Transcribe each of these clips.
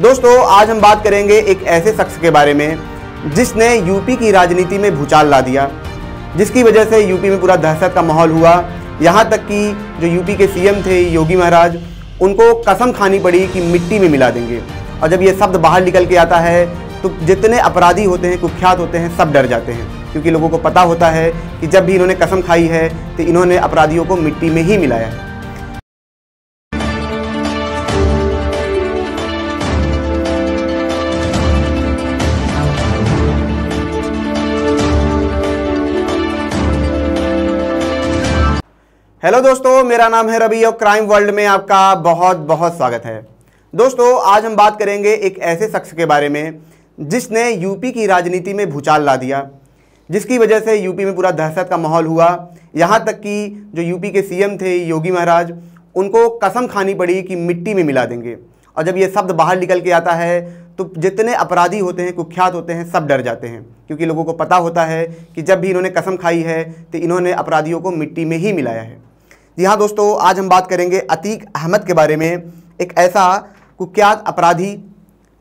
दोस्तों आज हम बात करेंगे एक ऐसे शख्स के बारे में जिसने यूपी की राजनीति में भूचाल ला दिया जिसकी वजह से यूपी में पूरा दहशत का माहौल हुआ यहाँ तक कि जो यूपी के सीएम थे योगी महाराज उनको कसम खानी पड़ी कि मिट्टी में मिला देंगे और जब ये शब्द बाहर निकल के आता है तो जितने अपराधी होते हैं कुख्यात होते हैं सब डर जाते हैं क्योंकि लोगों को पता होता है कि जब भी इन्होंने कसम खाई है तो इन्होंने अपराधियों को मिट्टी में ही मिलाया है हेलो दोस्तों मेरा नाम है रवि और क्राइम वर्ल्ड में आपका बहुत बहुत स्वागत है दोस्तों आज हम बात करेंगे एक ऐसे शख्स के बारे में जिसने यूपी की राजनीति में भूचाल ला दिया जिसकी वजह से यूपी में पूरा दहशत का माहौल हुआ यहाँ तक कि जो यूपी के सीएम थे योगी महाराज उनको कसम खानी पड़ी कि मिट्टी में मिला देंगे और जब ये शब्द बाहर निकल के आता है तो जितने अपराधी होते हैं कुख्यात होते हैं सब डर जाते हैं क्योंकि लोगों को पता होता है कि जब भी इन्होंने कसम खाई है तो इन्होंने अपराधियों को मिट्टी में ही मिलाया है जी हाँ दोस्तों आज हम बात करेंगे अतीक अहमद के बारे में एक ऐसा कुख्यात अपराधी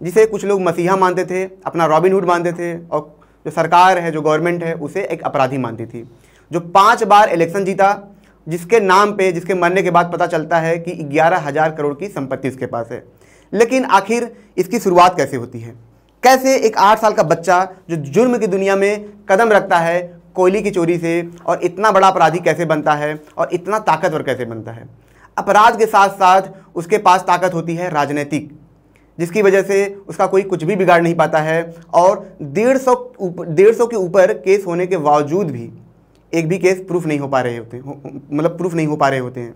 जिसे कुछ लोग मसीहा मानते थे अपना रॉबिनहुड मानते थे और जो सरकार है जो गवर्नमेंट है उसे एक अपराधी मानती थी जो पाँच बार इलेक्शन जीता जिसके नाम पे जिसके मरने के बाद पता चलता है कि ग्यारह हज़ार करोड़ की संपत्ति उसके पास है लेकिन आखिर इसकी शुरुआत कैसे होती है कैसे एक आठ साल का बच्चा जो जुर्म की दुनिया में कदम रखता है कोयले की चोरी से और इतना बड़ा अपराधी कैसे बनता है और इतना ताकतवर कैसे बनता है अपराध के साथ साथ उसके पास ताकत होती है राजनीतिक जिसकी वजह से उसका कोई कुछ भी बिगाड़ नहीं पाता है और डेढ़ सौ डेढ़ सौ के ऊपर केस होने के बावजूद भी एक भी केस प्रूफ नहीं हो पा रहे होते मतलब प्रूफ नहीं हो पा रहे होते हैं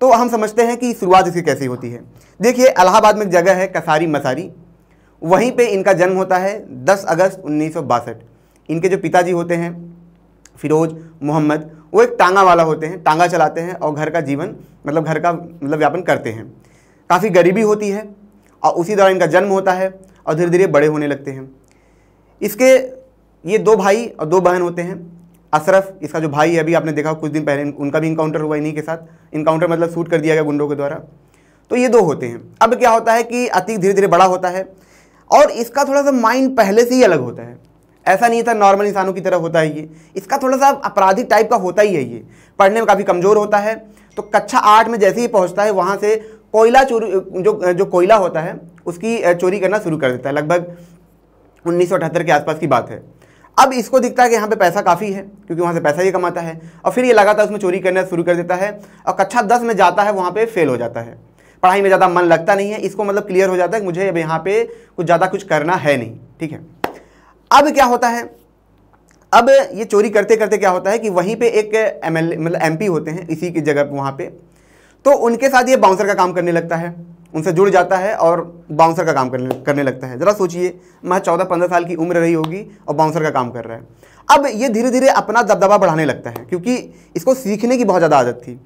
तो हम समझते हैं कि शुरुआत इसकी कैसी होती है देखिए इलाहाबाद में एक जगह है कसारी मसारी वहीं पे इनका जन्म होता है 10 अगस्त उन्नीस इनके जो पिताजी होते हैं फिरोज मोहम्मद वो एक टांगा वाला होते हैं टांगा चलाते हैं और घर का जीवन मतलब घर का मतलब व्यापन करते हैं काफ़ी गरीबी होती है और उसी दौरान इनका जन्म होता है और धीरे धीरे बड़े होने लगते हैं इसके ये दो भाई और दो बहन होते हैं अशरफ इसका जो भाई है अभी आपने देखा कुछ दिन पहले उनका भी इंकाउंटर हुआ इन्हीं के साथ इंकाउंटर मतलब सूट कर दिया गया गुंडों के द्वारा तो ये दो होते हैं अब क्या होता है कि अतीक धीरे धीरे बड़ा होता है और इसका थोड़ा सा माइंड पहले से ही अलग होता है ऐसा नहीं था नॉर्मल इंसानों की तरह होता है ये इसका थोड़ा सा अपराधी टाइप का होता ही है ये पढ़ने में काफ़ी कमज़ोर होता है तो कक्षा आठ में जैसे ही पहुँचता है वहाँ से कोयला चोरी जो जो कोयला होता है उसकी चोरी करना शुरू कर देता है लगभग उन्नीस के आसपास की बात है अब इसको दिखता है कि यहाँ पे पैसा काफ़ी है क्योंकि वहाँ से पैसा ही कमाता है और फिर ये लगातार उसमें चोरी करना शुरू कर देता है और कक्षा दस में जाता है वहाँ पे फेल हो जाता है पढ़ाई में ज़्यादा मन लगता नहीं है इसको मतलब क्लियर हो जाता है कि मुझे अब यहाँ पे कुछ ज़्यादा कुछ करना है नहीं ठीक है अब क्या होता है अब ये चोरी करते करते क्या होता है कि वहीं पे एक एम मतलब एम होते हैं इसी की जगह वहाँ पे तो उनके साथ ये बाउंसर का काम करने लगता है उनसे जुड़ जाता है और बाउंसर का काम करने करने लगता है ज़रा सोचिए मैं चौदह पंद्रह साल की उम्र रही होगी और बाउंसर का काम कर रहा है अब ये धीरे धीरे अपना दबदबा बढ़ाने लगता है क्योंकि इसको सीखने की बहुत ज़्यादा आदत थी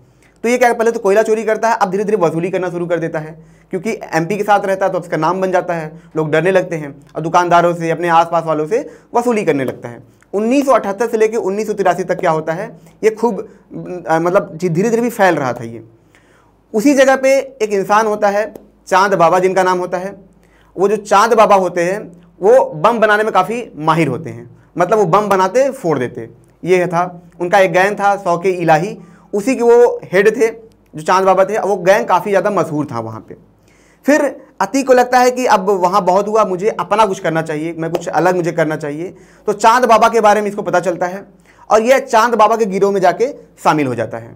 तो ये क्या पहले तो कोयला चोरी करता है अब धीरे धीरे वसूली करना शुरू कर देता है क्योंकि एमपी के साथ रहता है तो उसका नाम बन जाता है लोग डरने लगते हैं और दुकानदारों से अपने आसपास वालों से वसूली करने लगता है 1978 से लेकर उन्नीस तक क्या होता है ये खूब मतलब धीरे धीरे भी फैल रहा था ये उसी जगह पे एक इंसान होता है चांद बाबा जिनका नाम होता है वो जो चांद बाबा होते हैं वो बम बनाने में काफ़ी माहिर होते हैं मतलब वो बम बनाते फोड़ देते ये था उनका एक गैन था सौके इलाही उसी के वो हेड थे जो चांद बाबा थे वो गैंग काफ़ी ज़्यादा मशहूर था वहाँ पे फिर अतीक को लगता है कि अब वहाँ बहुत हुआ मुझे अपना कुछ करना चाहिए मैं कुछ अलग मुझे करना चाहिए तो चांद बाबा के बारे में इसको पता चलता है और यह चांद बाबा के गिरोह में जाके शामिल हो जाता है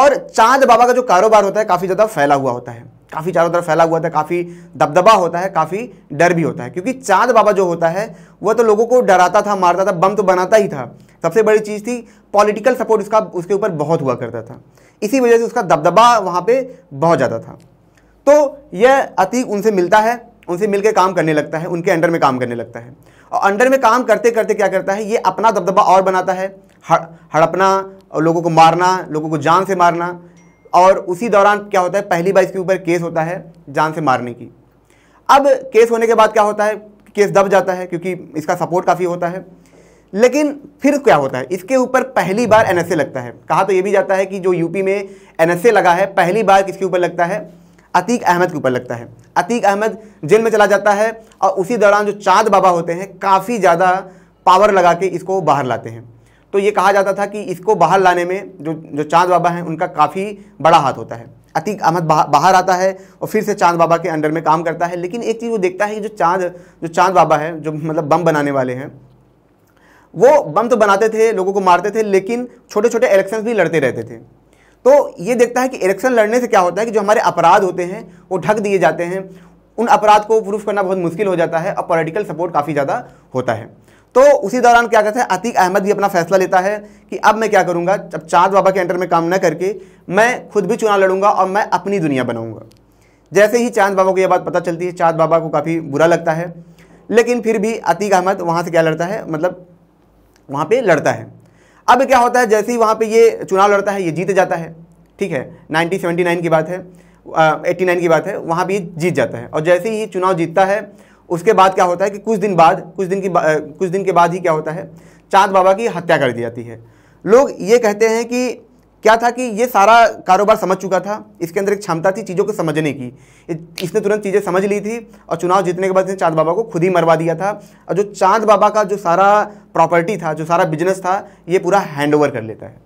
और चांद बाबा का जो कारोबार होता है काफ़ी ज़्यादा फैला हुआ होता है काफ़ी चारों तरफ फैला हुआ था काफ़ी दबदबा होता है काफ़ी डर भी होता है क्योंकि चांद बाबा जो होता है वह तो लोगों को डराता था मारता था बम तो बनाता ही था सबसे बड़ी चीज़ थी पॉलिटिकल सपोर्ट उसका उसके ऊपर बहुत हुआ करता था इसी वजह से उसका दबदबा वहाँ पर बहुत ज़्यादा था तो यह अतीक उनसे मिलता है उनसे मिलकर काम करने लगता है उनके अंडर में काम करने लगता है और अंडर में काम करते करते क्या करता है ये अपना दबदबा और बनाता है हड़पना और लोगों को मारना लोगों को जान से मारना और उसी दौरान क्या होता है पहली बार इसके ऊपर केस होता है जान से मारने की अब केस होने के बाद क्या होता है केस दब जाता है क्योंकि इसका सपोर्ट काफ़ी होता है लेकिन फिर क्या होता है इसके ऊपर पहली बार एनएसए लगता है कहा तो ये भी जाता है कि जो यूपी में एनएसए लगा है पहली बार किसके ऊपर लगता है अतीक अहमद के ऊपर लगता है अतीक अहमद जेल में चला जाता है और उसी दौरान जो चाँद बाबा होते हैं काफ़ी ज़्यादा पावर लगा के इसको बाहर लाते हैं तो ये कहा जाता था कि इसको बाहर लाने में जो जो चाँद बाबा हैं उनका काफ़ी बड़ा हाथ होता है अतीक अहमद बाहर आता है और फिर से चांद बाबा के अंडर में काम करता है लेकिन एक चीज़ वो देखता है कि जो चांद जो चांद बाबा है जो मतलब बम बनाने वाले हैं वो बम तो बनाते थे लोगों को मारते थे लेकिन छोटे छोटे इलेक्शन भी लड़ते रहते थे तो ये देखता है कि इलेक्शन लड़ने से क्या होता है कि जो हमारे अपराध होते हैं वो ढक दिए जाते हैं उन अपराध को प्रूफ करना बहुत मुश्किल हो जाता है और पॉलिटिकल सपोर्ट काफ़ी ज़्यादा होता है तो उसी दौरान क्या कहते हैं अतीक अहमद भी अपना फैसला लेता है कि अब मैं क्या करूँगा जब चाँद बाबा के अंडर में काम न करके मैं खुद भी चुनाव लड़ूंगा और मैं अपनी दुनिया बनाऊँगा जैसे ही चांद बाबा को यह बात पता चलती है चांद बाबा को काफ़ी बुरा लगता है लेकिन फिर भी अतीक अहमद वहाँ से क्या लड़ता है मतलब वहाँ पर लड़ता है अब क्या होता है जैसे ही वहाँ पर ये चुनाव लड़ता है ये जीत जाता है ठीक है नाइनटीन की बात है एट्टी नाइन की बात है वहाँ पर जीत जाता है और जैसे ही चुनाव जीतता है उसके बाद क्या होता है कि कुछ दिन बाद कुछ दिन की कुछ दिन के बाद ही क्या होता है चांद बाबा की हत्या कर दी जाती है लोग ये कहते हैं कि क्या था कि ये सारा कारोबार समझ चुका था इसके अंदर एक क्षमता थी चीज़ों को समझने की इसने तुरंत चीज़ें समझ ली थी और चुनाव जीतने के बाद इसने चांद बाबा को खुद ही मरवा दिया था और जो चांद बाबा का जो सारा प्रॉपर्टी था जो सारा बिजनेस था ये पूरा हैंड ओवर कर लेता है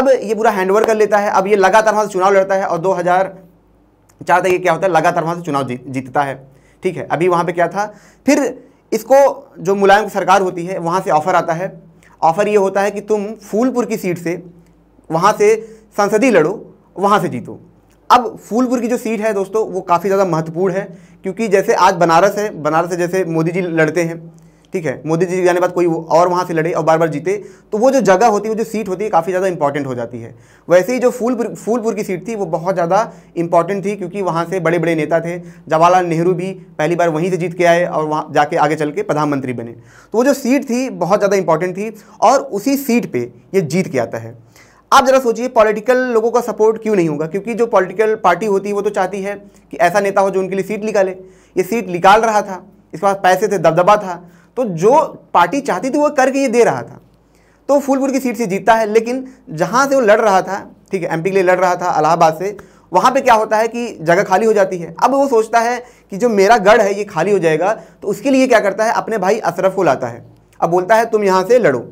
अब ये पूरा हैंड ओवर कर लेता है अब ये लगातार वहाँ से चुनाव लड़ता है और दो हज़ार चार तक ये क्या होता है लगातार वहाँ से चुनाव जीतता है ठीक है अभी वहाँ पे क्या था फिर इसको जो मुलायम की सरकार होती है वहाँ से ऑफ़र आता है ऑफ़र ये होता है कि तुम फूलपुर की सीट से वहाँ से संसदीय लड़ो वहाँ से जीतो अब फूलपुर की जो सीट है दोस्तों वो काफ़ी ज़्यादा महत्वपूर्ण है क्योंकि जैसे आज बनारस है बनारस से जैसे मोदी जी लड़ते हैं ठीक है मोदी जी जाने बाद कोई और वहाँ से लड़े और बार बार जीते तो वो जो जगह होती है वो जो सीट होती है काफ़ी ज़्यादा इंपॉर्टेंट हो जाती है वैसे ही जो फूलपुर फूलपुर की सीट थी वो बहुत ज़्यादा इंपॉर्टेंट थी क्योंकि वहाँ से बड़े बड़े नेता थे जवाहरलाल नेहरू भी पहली बार वहीं से जीत के आए और वहाँ जाके आगे चल के प्रधानमंत्री बने तो वो जो सीट थी बहुत ज़्यादा इंपॉर्टेंट थी और उसी सीट पर ये जीत के आता है आप जरा सोचिए पॉलिटिकल लोगों का सपोर्ट क्यों नहीं होगा क्योंकि जो पॉलिटिकल पार्टी होती है वो तो चाहती है कि ऐसा नेता हो जो उनके लिए सीट निकाले ये सीट निकाल रहा था इसके पास पैसे थे दबदबा था तो जो पार्टी चाहती थी वो करके ये दे रहा था तो फूलपुर की सीट से जीतता है लेकिन जहाँ से वो लड़ रहा था ठीक है एमपी के लिए लड़ रहा था अलाहाबाद से वहाँ पे क्या होता है कि जगह खाली हो जाती है अब वो सोचता है कि जो मेरा गढ़ है ये खाली हो जाएगा तो उसके लिए क्या करता है अपने भाई अशरफ को लाता है अब बोलता है तुम यहाँ से लड़ो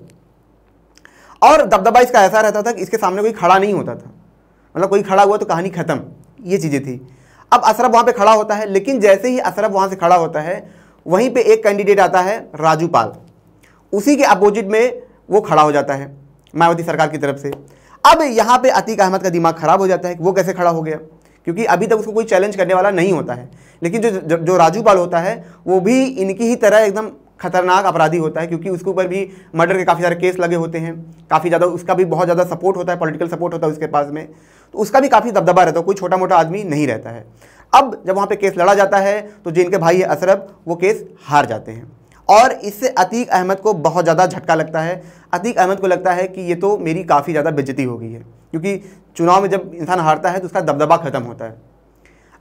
और दबदबा इसका ऐसा रहता था कि इसके सामने कोई खड़ा नहीं होता था मतलब कोई खड़ा हुआ तो कहानी ख़त्म ये चीज़ें थी अब अशरफ वहाँ पर खड़ा होता है लेकिन जैसे ही अशरफ वहाँ से खड़ा होता है वहीं पे एक कैंडिडेट आता है राजू पाल उसी के अपोजिट में वो खड़ा हो जाता है मायावती सरकार की तरफ से अब यहाँ पे अतीक अहमद का दिमाग खराब हो जाता है वो कैसे खड़ा हो गया क्योंकि अभी तक उसको कोई चैलेंज करने वाला नहीं होता है लेकिन जो जो, जो राजू पाल होता है वो भी इनकी ही तरह एकदम खतरनाक अपराधी होता है क्योंकि उसके ऊपर भी मर्डर के काफ़ी सारे केस लगे होते हैं काफ़ी ज़्यादा उसका भी बहुत ज़्यादा सपोर्ट होता है पॉलिटिकल सपोर्ट होता है उसके पास में तो उसका भी काफ़ी दबदबा रहता है कोई छोटा मोटा आदमी नहीं रहता है अब जब वहाँ पे केस लड़ा जाता है तो जिनके भाई है अशरफ वो केस हार जाते हैं और इससे अतीक अहमद को बहुत ज़्यादा झटका लगता है अतीक अहमद को लगता है कि ये तो मेरी काफ़ी ज़्यादा बेजती हो गई है क्योंकि चुनाव में जब इंसान हारता है तो उसका दबदबा ख़त्म होता है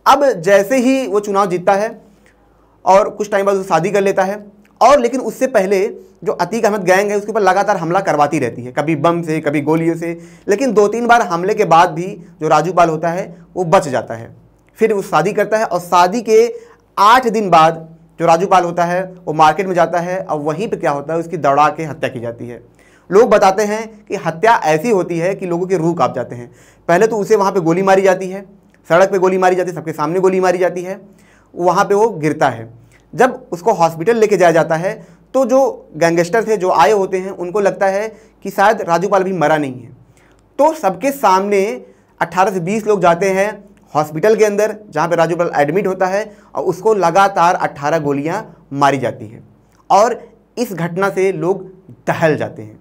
अब जैसे ही वो चुनाव जीतता है और कुछ टाइम बाद वो शादी कर लेता है और लेकिन उससे पहले जो अतीक अहमद गैंग है उसके ऊपर लगातार हमला करवाती रहती है कभी बम से कभी गोलियों से लेकिन दो तीन बार हमले के बाद भी जो राजू पाल होता है वो बच जाता है फिर वो शादी करता है और शादी के आठ दिन बाद जो राजूपाल होता है वो मार्केट में जाता है और वहीं पर क्या होता है उसकी दौड़ा के हत्या की जाती है लोग बताते हैं कि हत्या ऐसी होती है कि लोगों के रूह काँप जाते हैं पहले तो उसे वहाँ पर गोली मारी जाती है सड़क पर गोली मारी जाती है सबके सामने गोली मारी जाती है वहाँ पर वो गिरता है जब उसको हॉस्पिटल लेके जाया जाता है तो जो गैंगस्टर थे जो आए होते हैं उनको लगता है कि शायद राजूपाल भी मरा नहीं है तो सबके सामने 18 से 20 लोग जाते हैं हॉस्पिटल के अंदर जहाँ पे राजू बराल एडमिट होता है और उसको लगातार 18 गोलियाँ मारी जाती हैं और इस घटना से लोग दहल जाते हैं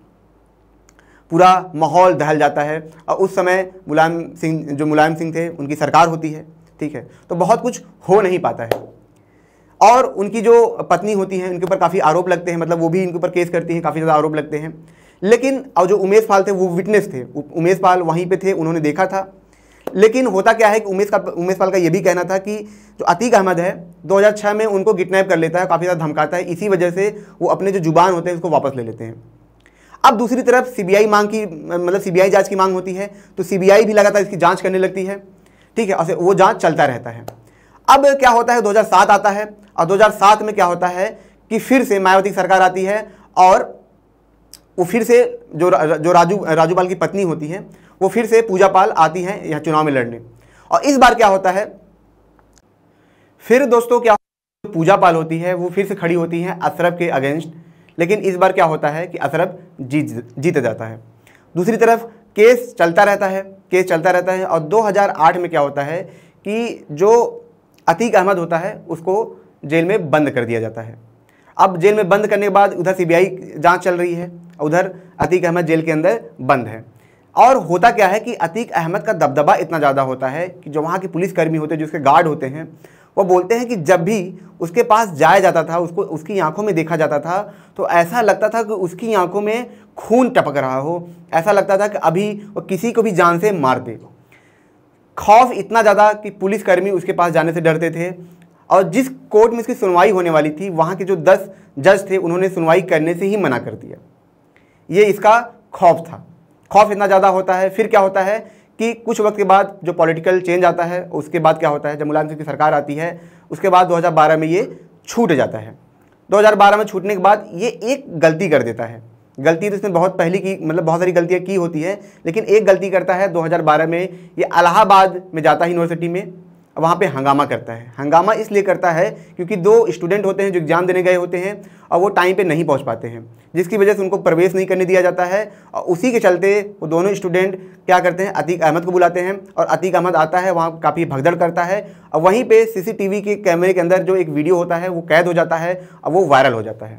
पूरा माहौल दहल जाता है और उस समय मुलायम सिंह जो मुलायम सिंह थे उनकी सरकार होती है ठीक है तो बहुत कुछ हो नहीं पाता है और उनकी जो पत्नी होती हैं उनके ऊपर काफ़ी आरोप लगते हैं मतलब वो भी इनके ऊपर केस करती हैं काफ़ी ज़्यादा आरोप लगते हैं लेकिन और जो उमेश पाल थे वो विटनेस थे उमेश पाल वहीं पे थे उन्होंने देखा था लेकिन होता क्या है कि उमेश का उमेश पाल का यह भी कहना था कि जो अतीक अहमद है 2006 में उनको किडनैप कर लेता है काफ़ी ज़्यादा धमकाता है इसी वजह से वो अपने जो जुबान होते हैं उसको वापस ले लेते हैं अब दूसरी तरफ सीबीआई मांग की मतलब सीबीआई जांच की मांग होती है तो सीबीआई भी लगातार इसकी जांच करने लगती है ठीक है और वो जाँच चलता रहता है अब क्या होता है दो आता है और दो में क्या होता है कि फिर से मायावती सरकार आती है और वो फिर से जो जो राजू राजूपाल की पत्नी होती है वो फिर से पूजा पाल आती हैं यहाँ चुनाव में लड़ने और इस बार क्या होता है फिर दोस्तों क्या पूजा पाल होती है वो फिर से खड़ी होती हैं अशरफ के अगेंस्ट लेकिन इस बार क्या होता है कि अशरफ जीत जीत जाता है दूसरी तरफ केस चलता रहता है केस चलता रहता है और 2008 में क्या होता है कि जो अतीक अहमद होता है उसको जेल में बंद कर दिया जाता है अब जेल में बंद करने के बाद उधर सीबीआई जांच चल रही है उधर अतीक अहमद जेल के अंदर बंद है और होता क्या है कि अतीक अहमद का दबदबा इतना ज़्यादा होता है कि जो वहाँ के पुलिसकर्मी होते हैं जो उसके गार्ड होते हैं वो बोलते हैं कि जब भी उसके पास जाया जाता था उसको उसकी आंखों में देखा जाता था तो ऐसा लगता था कि उसकी आंखों में खून टपक रहा हो ऐसा लगता था कि अभी वो किसी को भी जान से मार दे खौफ इतना ज़्यादा कि पुलिसकर्मी उसके पास जाने से डरते थे और जिस कोर्ट में इसकी सुनवाई होने वाली थी वहाँ के जो दस जज थे उन्होंने सुनवाई करने से ही मना कर दिया ये इसका खौफ था खौफ इतना ज़्यादा होता है फिर क्या होता है कि कुछ वक्त के बाद जो पॉलिटिकल चेंज आता है उसके बाद क्या होता है जब मुलायम सिंह की सरकार आती है उसके बाद 2012 में ये छूट जाता है 2012 में छूटने के बाद ये एक गलती कर देता है गलती तो इसने बहुत पहली की मतलब बहुत सारी गलतियाँ की होती है लेकिन एक गलती करता है दो में ये अलाहाबाद में जाता है यूनिवर्सिटी में वहाँ पे हंगामा करता है हंगामा इसलिए करता है क्योंकि दो स्टूडेंट होते हैं जो एग्ज़ाम देने गए होते हैं और वो टाइम पे नहीं पहुँच पाते हैं जिसकी वजह से उनको प्रवेश नहीं करने दिया जाता है और उसी के चलते वो दोनों स्टूडेंट क्या करते हैं अतीक अहमद को बुलाते हैं और अतीक अहमद आता है वहाँ काफ़ी भगदड़ करता है और वहीं पर सी के कैमरे के अंदर जो एक वीडियो होता है वो कैद हो जाता है और वो वायरल हो जाता है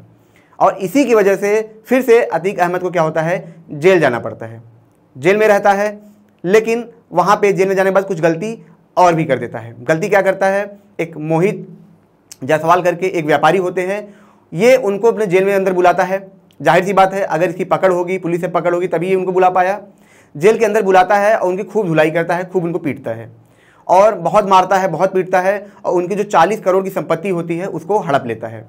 और इसी की वजह से फिर से अतीक अहमद को क्या होता है जेल जाना पड़ता है जेल में रहता है लेकिन वहाँ पे जेल में जाने के बाद कुछ गलती और भी कर देता है गलती क्या करता है एक मोहित जायसवाल करके एक व्यापारी होते हैं ये उनको अपने जेल में अंदर बुलाता है जाहिर सी बात है अगर इसकी पकड़ होगी पुलिस से पकड़ होगी तभी ये उनको बुला पाया जेल के अंदर बुलाता है और उनकी खूब धुलाई करता है खूब उनको पीटता है और बहुत मारता है बहुत पीटता है और उनकी जो 40 करोड़ की संपत्ति होती है उसको हड़प लेता है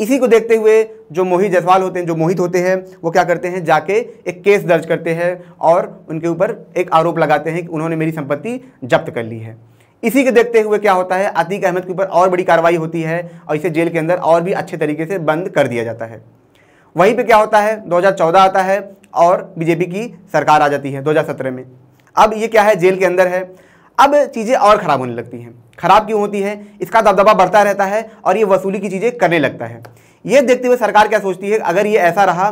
इसी को देखते हुए जो मोहित जसवाल होते हैं जो मोहित होते हैं वो क्या करते हैं जाके एक केस दर्ज करते हैं और उनके ऊपर एक आरोप लगाते हैं कि उन्होंने मेरी संपत्ति जब्त कर ली है इसी के देखते हुए क्या होता है अतीक अहमद के ऊपर और बड़ी कार्रवाई होती है और इसे जेल के अंदर और भी अच्छे तरीके से बंद कर दिया जाता है वहीं पर क्या होता है दो आता है और बीजेपी की सरकार आ जाती है दो में अब ये क्या है जेल के अंदर है अब चीज़ें और ख़राब होने लगती हैं ख़राब क्यों होती है इसका दबदबा बढ़ता रहता है और ये वसूली की चीज़ें करने लगता है ये देखते हुए सरकार क्या सोचती है अगर ये ऐसा रहा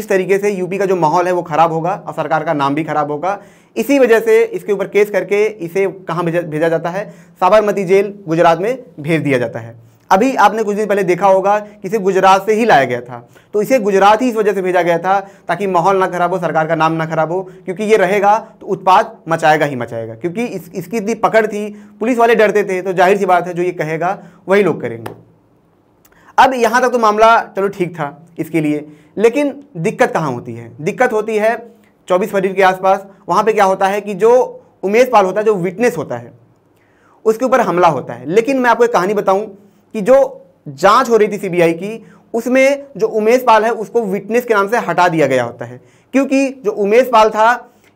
इस तरीके से यूपी का जो माहौल है वो ख़राब होगा और सरकार का नाम भी खराब होगा इसी वजह से इसके ऊपर केस करके इसे कहाँ भेजा भेजा जाता है साबरमती जेल गुजरात में भेज दिया जाता है अभी आपने कुछ दिन पहले देखा होगा कि इसे गुजरात से ही लाया गया था तो इसे गुजरात ही इस वजह से भेजा गया था ताकि माहौल ना खराब हो सरकार का नाम ना खराब हो क्योंकि ये रहेगा तो उत्पाद मचाएगा ही मचाएगा क्योंकि इस, इसकी इतनी पकड़ थी पुलिस वाले डरते थे तो जाहिर सी बात है जो ये कहेगा वही लोग करेंगे अब यहाँ तक तो मामला चलो ठीक था इसके लिए लेकिन दिक्कत कहाँ होती है दिक्कत होती है चौबीस फरवरी के आसपास वहाँ पर क्या होता है कि जो उमेश पाल होता है जो विटनेस होता है उसके ऊपर हमला होता है लेकिन मैं आपको एक कहानी बताऊं कि जो जांच हो रही थी सीबीआई की उसमें जो उमेश पाल है उसको विटनेस के नाम से हटा दिया गया होता है क्योंकि जो उमेश पाल था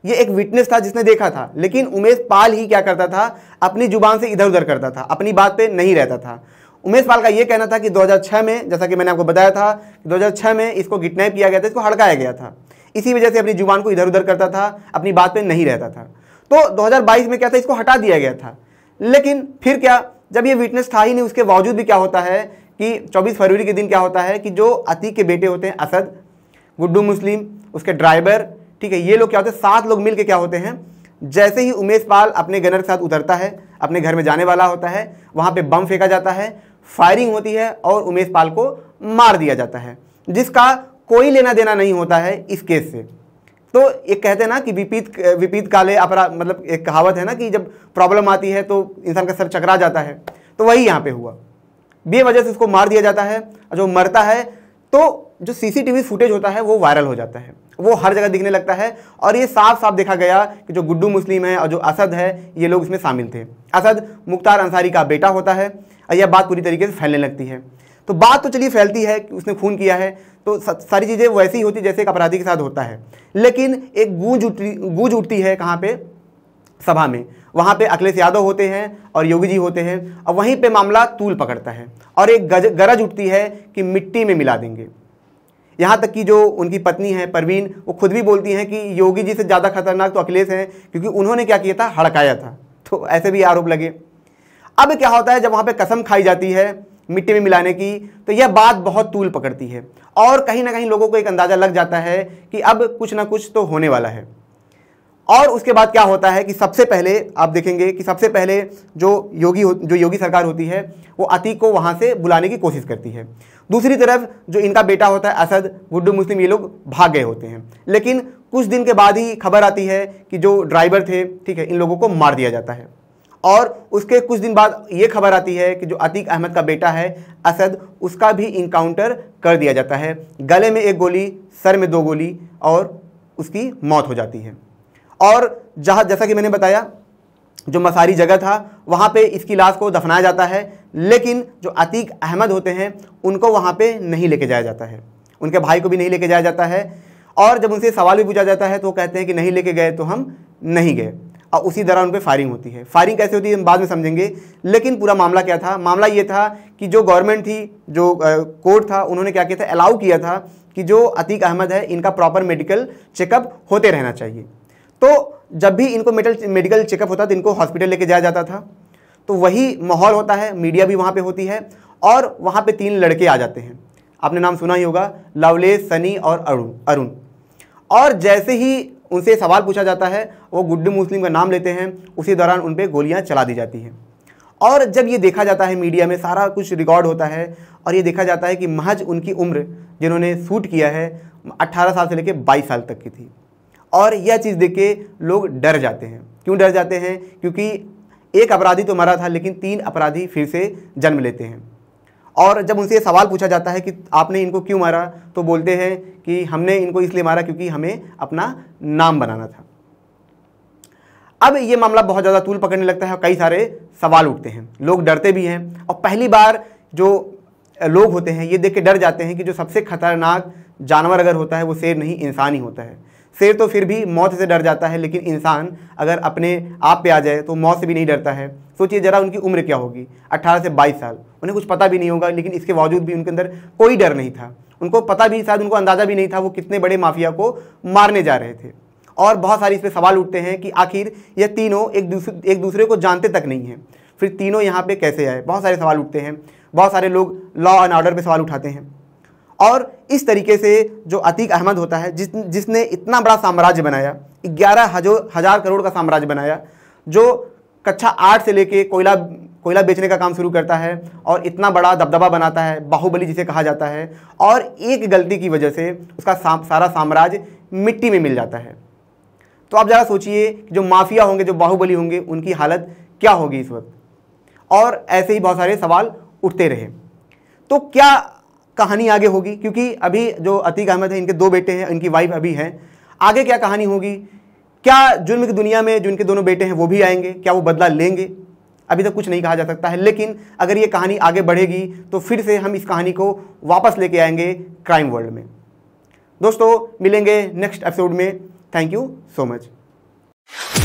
ये एक विटनेस था जिसने देखा था लेकिन उमेश पाल ही क्या करता था अपनी जुबान से इधर उधर करता था अपनी बात पे नहीं रहता था उमेश पाल का ये कहना था कि 2006 में जैसा कि मैंने आपको बताया था कि 2006 में इसको किडनैप किया गया था इसको हड़काया गया था इसी वजह से अपनी जुबान को इधर उधर करता था अपनी बात पर नहीं रहता था तो दो में क्या था इसको हटा दिया गया था लेकिन फिर क्या जब ये विटनेस था ही नहीं उसके बावजूद भी क्या होता है कि 24 फरवरी के दिन क्या होता है कि जो अतीक के बेटे होते हैं असद गुड्डू मुस्लिम उसके ड्राइवर ठीक है ये लोग क्या होते हैं सात लोग मिल के क्या होते हैं जैसे ही उमेश पाल अपने गनर के साथ उतरता है अपने घर में जाने वाला होता है वहाँ पर बम फेंका जाता है फायरिंग होती है और उमेश पाल को मार दिया जाता है जिसका कोई लेना देना नहीं होता है इस केस से तो ये कहते हैं ना कि विपरीत विपरीत काले अपरा मतलब एक कहावत है ना कि जब प्रॉब्लम आती है तो इंसान का सर चकरा जाता है तो वही यहाँ पे हुआ बे वजह से उसको मार दिया जाता है और जो मरता है तो जो सीसीटीवी फुटेज होता है वो वायरल हो जाता है वो हर जगह दिखने लगता है और ये साफ साफ देखा गया कि जो गुड्डू मुस्लिम है और जो असद है ये लोग इसमें शामिल थे असद मुख्तार अंसारी का बेटा होता है और यह बात पूरी तरीके से फैलने लगती है तो बात तो चलिए फैलती है कि उसने खून किया है तो सारी चीज़ें वैसी ही होती जैसे एक अपराधी के साथ होता है लेकिन एक गूंज उठती गूंज उठती है कहाँ पे सभा में वहाँ पे अखिलेश यादव होते हैं और योगी जी होते हैं और वहीं पे मामला तूल पकड़ता है और एक गज गरज उठती है कि मिट्टी में मिला देंगे यहाँ तक कि जो उनकी पत्नी है परवीन वो खुद भी बोलती हैं कि योगी जी से ज़्यादा खतरनाक तो अखिलेश हैं क्योंकि उन्होंने क्या किया था हड़काया था तो ऐसे भी आरोप लगे अब क्या होता है जब वहाँ पर कसम खाई जाती है मिट्टी में मिलाने की तो यह बात बहुत तूल पकड़ती है और कहीं ना कहीं लोगों को एक अंदाज़ा लग जाता है कि अब कुछ ना कुछ तो होने वाला है और उसके बाद क्या होता है कि सबसे पहले आप देखेंगे कि सबसे पहले जो योगी जो योगी सरकार होती है वो अतीक को वहाँ से बुलाने की कोशिश करती है दूसरी तरफ जो इनका बेटा होता है असद गुड्डू मुस्लिम ये लोग भाग गए होते हैं लेकिन कुछ दिन के बाद ही खबर आती है कि जो ड्राइवर थे ठीक है इन लोगों को मार दिया जाता है और उसके कुछ दिन बाद ये खबर आती है कि जो अतीक अहमद का बेटा है असद उसका भी इंकाउंटर कर दिया जाता है गले में एक गोली सर में दो गोली और उसकी मौत हो जाती है और जहाँ जैसा कि मैंने बताया जो मसारी जगह था वहाँ पे इसकी लाश को दफनाया जाता है लेकिन जो अतीक अहमद होते हैं उनको वहाँ पे नहीं लेके जाया जाता है उनके भाई को भी नहीं लेके जाया जाता है और जब उनसे सवाल भी पूछा जाता है तो वो कहते हैं कि नहीं लेके गए तो हम नहीं गए और उसी दौरान उन पर फायरिंग होती है फायरिंग कैसे होती है हम बाद में समझेंगे लेकिन पूरा मामला क्या था मामला ये था कि जो गवर्नमेंट थी जो कोर्ट था उन्होंने क्या किया था अलाउ किया था कि जो अतीक अहमद है इनका प्रॉपर मेडिकल चेकअप होते रहना चाहिए तो जब भी इनको मेडिकल मेडिकल चेकअप होता तो इनको हॉस्पिटल लेके जाया जाता था तो वही माहौल होता है मीडिया भी वहाँ पर होती है और वहाँ पर तीन लड़के आ जाते हैं आपने नाम सुना ही होगा लवलेश सनी और अरुण अरुण और जैसे ही उनसे सवाल पूछा जाता है वो गुड्डू मुस्लिम का नाम लेते हैं उसी दौरान उन पर गोलियाँ चला दी जाती हैं और जब ये देखा जाता है मीडिया में सारा कुछ रिकॉर्ड होता है और ये देखा जाता है कि महज उनकी उम्र जिन्होंने सूट किया है 18 साल से लेकर 22 साल तक की थी और यह चीज़ देख के लोग डर जाते हैं क्यों डर जाते हैं क्योंकि एक अपराधी तो मरा था लेकिन तीन अपराधी फिर से जन्म लेते हैं और जब उनसे सवाल पूछा जाता है कि आपने इनको क्यों मारा तो बोलते हैं कि हमने इनको इसलिए मारा क्योंकि हमें अपना नाम बनाना था अब ये मामला बहुत ज़्यादा तूल पकड़ने लगता है और कई सारे सवाल उठते हैं लोग डरते भी हैं और पहली बार जो लोग होते हैं ये देख के डर जाते हैं कि जो सबसे खतरनाक जानवर अगर होता है वो शेर नहीं इंसान ही होता है शेर तो फिर भी मौत से डर जाता है लेकिन इंसान अगर अपने आप पे आ जाए तो मौत से भी नहीं डरता है सोचिए ज़रा उनकी उम्र क्या होगी 18 से 22 साल उन्हें कुछ पता भी नहीं होगा लेकिन इसके बावजूद भी उनके अंदर कोई डर नहीं था उनको पता भी शायद उनको अंदाज़ा भी नहीं था वो कितने बड़े माफिया को मारने जा रहे थे और बहुत सारे इस पर सवाल उठते हैं कि आखिर ये तीनों एक दूसरे एक दूसरे को जानते तक नहीं हैं फिर तीनों यहाँ पे कैसे आए बहुत सारे सवाल उठते हैं बहुत सारे लोग लॉ एंड ऑर्डर पे सवाल उठाते हैं और इस तरीके से जो अतीक अहमद होता है जिस जिसने इतना बड़ा साम्राज्य बनाया ग्यारह हजो हज़ार करोड़ का साम्राज्य बनाया जो कक्षा आठ से लेके कोयला कोयला बेचने का काम शुरू करता है और इतना बड़ा दबदबा बनाता है बाहुबली जिसे कहा जाता है और एक गलती की वजह से उसका साम, सारा साम्राज्य मिट्टी में मिल जाता है तो आप ज़रा सोचिए जो माफिया होंगे जो बाहुबली होंगे उनकी हालत क्या होगी इस वक्त और ऐसे ही बहुत सारे सवाल उठते रहे तो क्या कहानी आगे होगी क्योंकि अभी जो अतीक अहमद है इनके दो बेटे हैं इनकी वाइफ अभी हैं आगे क्या कहानी होगी क्या जुर्म की दुनिया में जो इनके दोनों बेटे हैं वो भी आएंगे क्या वो बदला लेंगे अभी तक कुछ नहीं कहा जा सकता है लेकिन अगर ये कहानी आगे बढ़ेगी तो फिर से हम इस कहानी को वापस लेके आएंगे क्राइम वर्ल्ड में दोस्तों मिलेंगे नेक्स्ट एपिसोड में थैंक यू सो मच